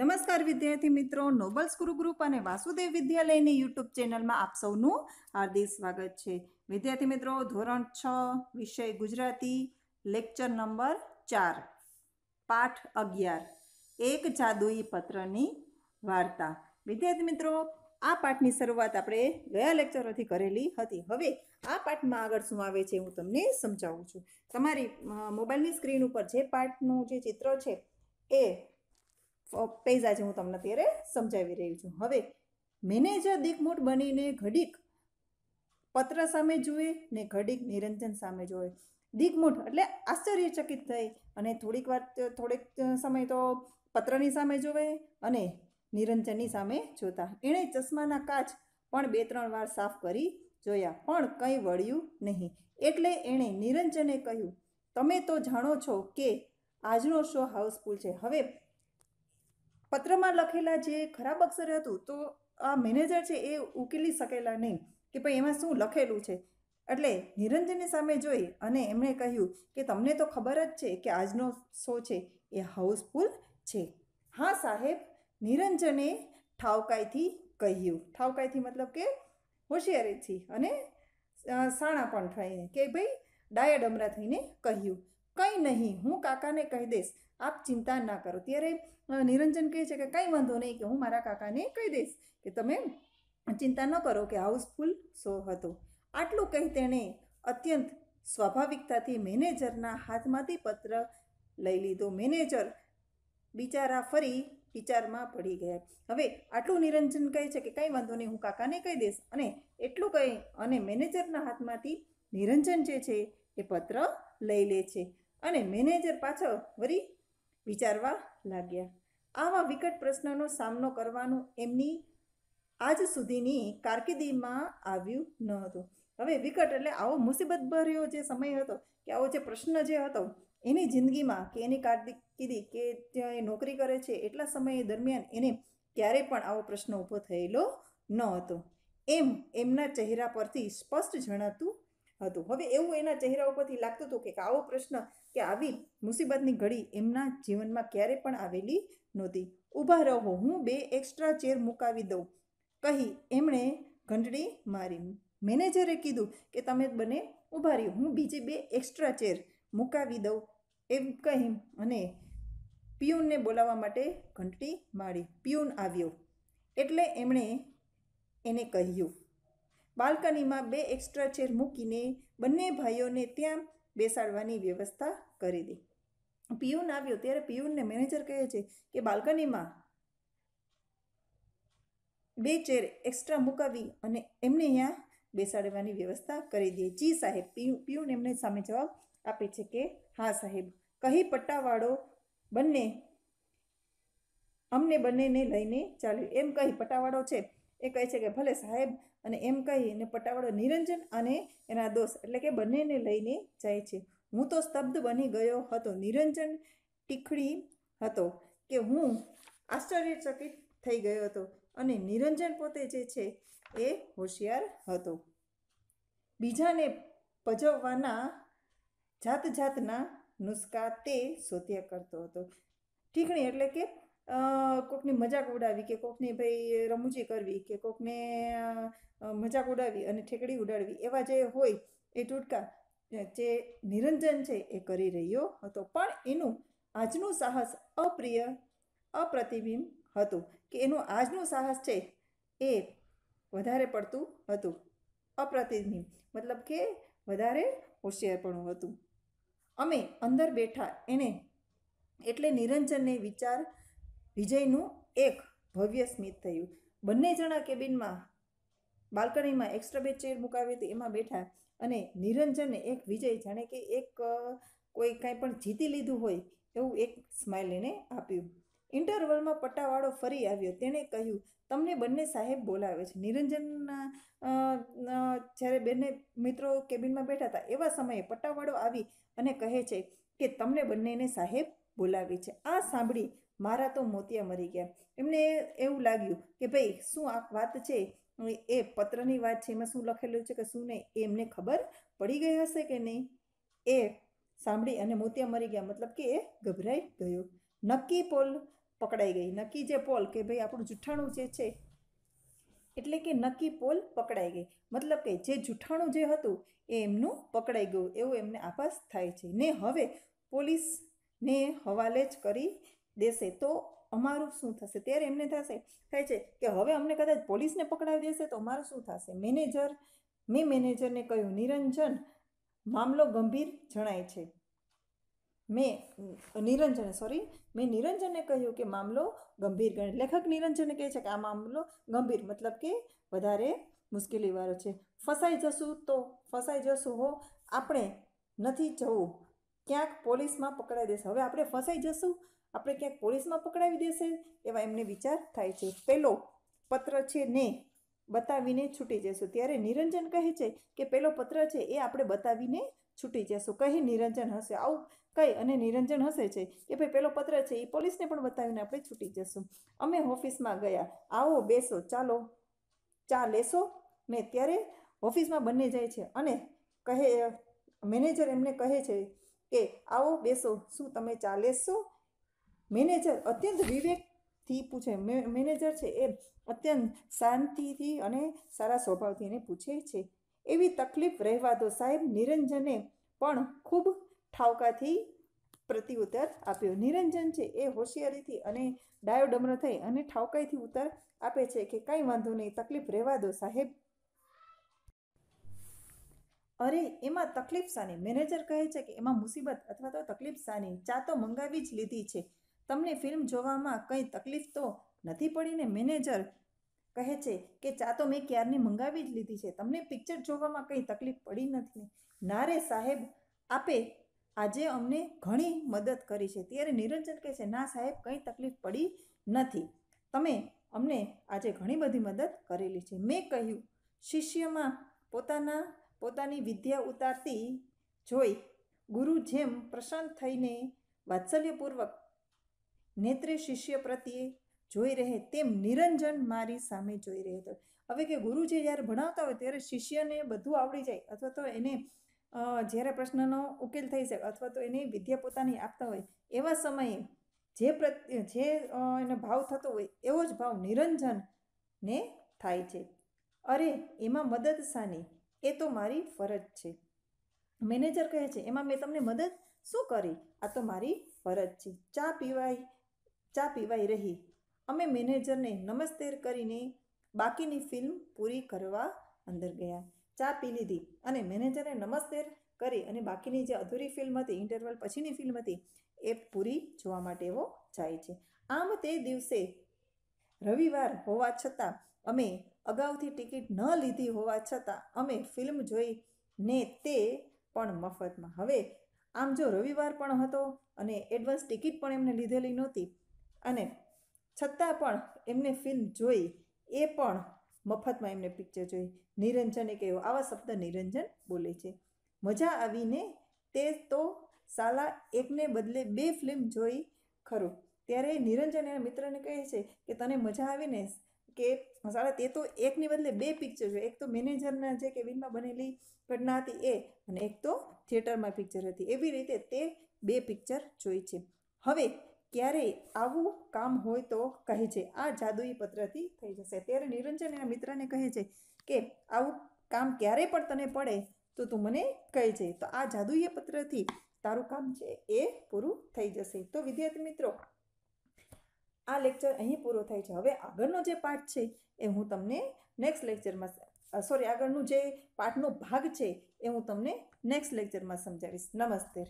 નમસ્કાર વિદ્યાર્થી મિત્રો નોબલ્સ ગુરુ ગ્રુપ અને વાસુદેવ વિદ્યાલયની યુટ્યુબ ચેનલમાં આપ સૌનું હાર્દિક સ્વાગત છે વિદ્યાર્થી મિત્રો ધોરણ છ વિષય ગુજરાતી લેક્ચર નંબર ચાર પાઠ અગિયાર એક જાદુઈ પત્રની વાર્તા વિદ્યાર્થી મિત્રો આ પાઠની શરૂઆત આપણે ગયા લેક્ચરોથી કરેલી હતી હવે આ પાઠમાં આગળ શું આવે છે હું તમને સમજાવું છું તમારી મોબાઈલની સ્ક્રીન ઉપર જે પાઠનું જે ચિત્ર છે એ પૈસા છે હું તમને અત્યારે સમજાવી રહી છું હવે મેનેજર દિકમૂટ બનીને ઘડીક પત્ર સામે જુએ ને ઘડીક નિરંજન સામે જોવે દિગમૂઢ એટલે આશ્ચર્યચકિત થઈ અને થોડીક વાર થોડીક સમય તો પત્રની સામે જોવે અને નિરંજનની સામે જોતા એણે ચશ્માના કાચ પણ બે ત્રણ વાર સાફ કરી જોયા પણ કંઈ વળ્યું નહીં એટલે એણે નિરંજને કહ્યું તમે તો જાણો છો કે આજનો શો હાઉસફુલ છે હવે પત્રમાં લખેલા જે ખરાબ અક્ષર હતું તો આ મેનેજર છે એ ઉકેલી શકેલા નહીં કે ભાઈ એમાં શું લખેલું છે એટલે નિરંજનની સામે જોઈ અને એમણે કહ્યું કે તમને તો ખબર જ છે કે આજનો શો છે એ હાઉસફુલ છે હા સાહેબ નિરંજને ઠાવકાઈથી કહ્યું ઠાવકાઈથી મતલબ કે હોશિયારીથી અને સાણા પણ થઈને કે ભાઈ ડાયા ડમરા થઈને કહ્યું કંઈ નહીં હું કાકાને કહી દઈશ આપ ચિંતા ના કરો ત્યારે નિરંજન કહે છે કે કંઈ વાંધો નહીં કે હું મારા કાકાને કહી દઈશ કે તમે ચિંતા ન કરો કે હાઉસફુલ શો હતો આટલું કહી તેણે અત્યંત સ્વાભાવિકતાથી મેનેજરના હાથમાંથી પત્ર લઈ લીધો મેનેજર બિચારા ફરી વિચારમાં પડી ગયા હવે આટલું નિરંજન કહે છે કે કંઈ વાંધો નહીં હું કાકાને કહી દઈશ અને એટલું કહી અને મેનેજરના હાથમાંથી નિરંજન જે છે એ પત્ર લઈ લે છે અને મેનેજર પાછળ વરી વિચારવા લાગ્યા આવા વિકટ પ્રશ્નનો સામનો કરવાનું એમની આજ સુધીની કારકિર્દીમાં આવ્યું ન હતું હવે વિકટ એટલે આવો મુસીબત ભર્યો જે સમય હતો કે આવો જે પ્રશ્ન જે હતો એની જિંદગીમાં કે એની કારકિર્દી કે ત્યાં એ નોકરી કરે છે એટલા સમય દરમિયાન એને ક્યારે પણ આવો પ્રશ્ન ઊભો થયેલો ન હતો એમ એમના ચહેરા પરથી સ્પષ્ટ જણાતું હતું હવે એવું એના ચહેરા ઉપરથી લાગતું હતું કે આવો પ્રશ્ન કે આવી મુસીબતની ઘડી એમના જીવનમાં ક્યારે પણ આવેલી નહોતી ઊભા રહો હું બે એક્સ્ટ્રા ચેર મુકાવી દઉં કહી એમણે ઘંટડી મારી મેનેજરે કીધું કે તમે બને ઊભા રહ્યો હું બીજી બે એક્સ્ટ્રા ચેર મુકાવી દઉં એમ કહી અને પિયુનને બોલાવવા માટે ઘંટડી મારી પિયુન આવ્યો એટલે એમણે એને કહ્યું બાલ્કનીમાં બે એક્સ્ટ્રા ચેર મૂકીને બંને ભાઈઓને ત્યાં બેસાડવાની વ્યવસ્થા કરી દે પિયુન આવ્યો ત્યારે પિયુનને મેનેજર કહે છે કે બાલ્કનીમાં બે ચેર એક્સ્ટ્રા મુકાવી અને એમને અહીંયા બેસાડવાની વ્યવસ્થા કરી દે જી સાહેબ પિયુન એમને સામે જવાબ આપે છે કે હા સાહેબ કહી પટ્ટાવાળો બંને અમને બંનેને લઈને ચાલ્યું એમ કહી પટ્ટાવાળો છે એ કહે છે કે ભલે સાહેબ અને એમ કહીને પટાવાળો નિરંજન અને એના દોસ્ત એટલે કે બંનેને લઈને જાય છે હું તો સ્તબ્ધ બની ગયો હતો નિરંજન ટીખડી હતો કે હું આશ્ચર્યચકિત થઈ ગયો હતો અને નિરંજન પોતે જે છે એ હોશિયાર હતો બીજાને પજવવાના જાત જાતના નુસ્ખા તે શોધ્યા કરતો હતો ઠીકણી એટલે કે કોકની મજાક ઉડાવી કે કોકની ભાઈ રમૂજી કરવી કે કોકને મજાક ઉડાવી અને ઠેકડી ઉડાડવી એવા જે હોય એ ટૂટકા જે નિરંજન છે એ કરી રહ્યો હતો પણ એનું આજનું સાહસ અપ્રિય અપ્રતિબિંબ હતું કે એનું આજનું સાહસ છે એ વધારે પડતું હતું અપ્રતિબિંબ મતલબ કે વધારે હોશિયારપણું હતું અમે અંદર બેઠા એને એટલે નિરંજનને વિચાર વિજયનું એક ભવ્ય સ્મિત થયું બંને જણા કેબિનમાં બાલ્કનીમાં એક્સ્ટ્રા બે ચેર મુકાવી હતી એમાં બેઠા અને નિરંજને એક વિજય જાણે કે એક કોઈ કાંઈ પણ જીતી લીધું હોય એવું એક સ્માઇલ એને આપ્યું ઇન્ટરવલમાં પટ્ટાવાળો ફરી આવ્યો તેણે કહ્યું તમને બંને સાહેબ બોલાવે છે નિરંજનના જ્યારે બંને મિત્રો કેબિનમાં બેઠા હતા એવા સમયે પટ્ટાવાળો આવી અને કહે છે કે તમને બંનેને સાહેબ બોલાવી છે આ સાંભળી મારા તો મોતિયા મરી ગયા એમને એવું લાગ્યું કે ભાઈ શું આ વાત છે એ પત્રની વાત છે એમાં શું લખેલું છે કે શું નહીં એમને ખબર પડી ગઈ હશે કે નહીં એ સાંભળી અને મોતિયા મરી ગયા મતલબ કે એ ગભરાઈ ગયો નક્કી પોલ પકડાઈ ગઈ નક્કી જે પોલ કે ભાઈ આપણું જૂઠાણું જે છે એટલે કે નક્કી પોલ પકડાઈ ગઈ મતલબ કે જે જૂઠાણું જે હતું એ એમનું પકડાઈ ગયું એવું એમને આભાસ થાય છે ને હવે પોલીસને હવાલે જ કરી દેશે તો અમારું શું થશે ત્યારે એમને થશે થાય છે કે હવે અમને કદાચ પોલીસને પકડાવી દેશે તો અમારું શું થશે મેનેજર મેં મેનેજરને કહ્યું નિરંજન મામલો ગંભીર જણાય છે મેં નિરંજને સોરી મેં નિરંજને કહ્યું કે મામલો ગંભીર ગણ લેખક નિરંજને કહે છે કે આ મામલો ગંભીર મતલબ કે વધારે મુશ્કેલી મુશ્કેલીવાળો છે ફસાઈ જશું તો ફસાઈ જશું હો આપણે નથી જવું ક્યાંક પોલીસમાં પકડાઈ દેશે હવે આપણે ફસાઈ જશું આપણે ક્યાંક પોલીસમાં પકડાવી દેશે એવા એમને વિચાર થાય છે પહેલો પત્ર છે ને બતાવીને છૂટી જશું ત્યારે નિરંજન કહે છે કે પેલો પત્ર છે એ આપણે બતાવીને છૂટી જશું કહી નિરંજન હશે આવું કહી અને નિરંજન હશે છે કે ભાઈ પેલો પત્ર છે એ પોલીસને પણ બતાવીને આપણે છૂટી જશું અમે ઓફિસમાં ગયા આવો બેસો ચાલો ચા લેશો ને ત્યારે ઓફિસમાં બંને જાય છે અને કહે મેનેજર એમને કહે છે કે આવો બેસો શું તમે ચા લેશો મેનેજર અત્યંત વિવેકથી પૂછે મેનેજર છે એ અત્યંત શાંતિથી અને સારા સ્વભાવથી એને પૂછે છે એવી તકલીફ રહેવા દો સાહેબ નિરંજને પણ ખૂબ ઠાવકાથી પ્રતિઉત્તર આપ્યો નિરંજન છે એ હોશિયારીથી અને ડાયોડમ્ર થઈ અને ઠાવકાઈથી ઉત્તર આપે છે કે કાંઈ વાંધો નહીં તકલીફ રહેવા દો સાહેબ અરે એમાં તકલીફ સાની મેનેજર કહે છે કે એમાં મુસીબત અથવા તો તકલીફ સાની ચા તો મંગાવી જ લીધી છે તમને ફિલ્મ જોવામાં કંઈ તકલીફ તો નથી પડીને મેનેજર કહે છે કે ચા તો મેં ક્યારની મંગાવી જ લીધી છે તમને પિક્ચર જોવામાં કંઈ તકલીફ પડી નથી ના રે સાહેબ આપે આજે અમને ઘણી મદદ કરી છે ત્યારે નિરંજન કહે છે ના સાહેબ કંઈ તકલીફ પડી નથી તમે અમને આજે ઘણી બધી મદદ કરેલી છે મેં કહ્યું શિષ્યમાં પોતાના પોતાની વિદ્યા ઉતારતી જોઈ ગુરુ જેમ પ્રસન્ન થઈને વાત્સલ્યપૂર્વક નેત્રે શિષ્ય પ્રત્યે જોઈ રહે તેમ નિરંજન મારી સામે જોઈ રહે તો હવે કે ગુરુજી જ્યારે ભણાવતા હોય ત્યારે શિષ્યને બધું આવડી જાય અથવા તો એને જ્યારે પ્રશ્નનો ઉકેલ થઈ શકે અથવા તો એને વિદ્યા પોતાની આપતા હોય એવા સમયે જે પ્રત્યે જે એનો ભાવ થતો હોય એવો જ ભાવ નિરંજનને થાય છે અરે એમાં મદદ સાની એ તો મારી ફરજ છે મેનેજર કહે છે એમાં મેં તમને મદદ શું કરી આ તો મારી ફરજ છે ચા પીવાય ચા પીવાઈ રહી અમે મેનેજરને નમસ્તેર કરીને બાકીની ફિલ્મ પૂરી કરવા અંદર ગયા ચા પી લીધી અને મેનેજરે નમસ્તેર કરી અને બાકીની જે અધૂરી ફિલ્મ હતી ઇન્ટરવલ પછીની ફિલ્મ હતી એ પૂરી જોવા માટેવો જાય છે આમ તે દિવસે રવિવાર હોવા છતાં અમે અગાઉથી ટિકિટ ન લીધી હોવા છતાં અમે ફિલ્મ જોઈ ને તે પણ મફતમાં હવે આમ જો રવિવાર પણ હતો અને એડવાન્સ ટિકિટ પણ એમને લીધેલી નહોતી અને છતાં પણ એમને ફિલ્મ જોઈ એ પણ મફતમાં એમને પિક્ચર જોઈ નિરંજને કહ્યું આવા શબ્દ નિરંજન બોલે છે મજા આવીને તે તો સાલા એકને બદલે બે ફિલ્મ જોઈ ખરું ત્યારે નિરંજન એના મિત્રને કહે છે કે તને મજા આવીને કે સાલા તે તો એકની બદલે બે પિક્ચર છે એક તો મેનેજરના જે કેબિનમાં બનેલી ઘટના હતી એ અને એક તો થિયેટરમાં પિક્ચર હતી એવી રીતે તે બે પિક્ચર જોઈ છે હવે ક્યારેય આવું કામ હોય તો કહે છે આ જાદુઈ પત્રથી થઈ જશે ત્યારે નિરંજન એના મિત્રને કહે છે કે આવું કામ ક્યારે પણ તને પડે તો તું મને કહેજે તો આ જાદુઈ પત્રથી તારું કામ છે એ પૂરું થઈ જશે તો વિદ્યાર્થી મિત્રો આ લેક્ચર અહીં પૂરો થાય છે હવે આગળનો જે પાઠ છે એ હું તમને નેક્સ્ટ લેક્ચરમાં સોરી આગળનું જે પાઠનો ભાગ છે એ હું તમને નેક્સ્ટ લેક્ચરમાં સમજાવીશ નમસ્તે